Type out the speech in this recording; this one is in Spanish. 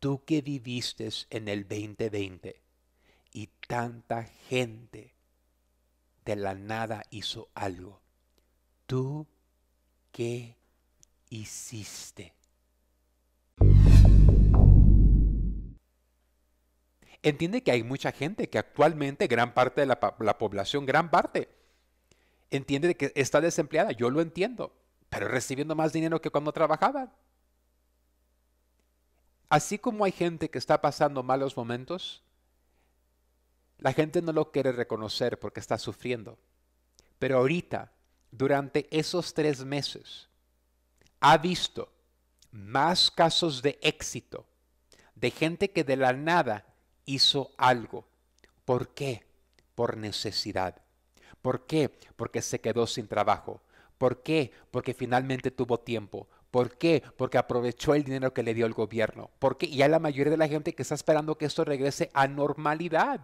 tú que viviste en el 2020 y tanta gente de la nada hizo algo, tú que hiciste. Entiende que hay mucha gente que actualmente, gran parte de la, población, gran parte, entiende que está desempleada. Yo lo entiendo, pero recibiendo más dinero que cuando trabajaba así como hay gente que está pasando malos momentos, la gente no lo quiere reconocer porque está sufriendo. Pero ahorita, durante esos tres meses, ha visto más casos de éxito, de gente que de la nada hizo algo. ¿Por qué? Por necesidad. ¿Por qué? Porque se quedó sin trabajo. ¿Por qué? Porque finalmente tuvo tiempo. ¿Por qué? Porque aprovechó el dinero que le dio el gobierno. ¿Por qué? Y ya la mayoría de la gente que está esperando que esto regrese a normalidad.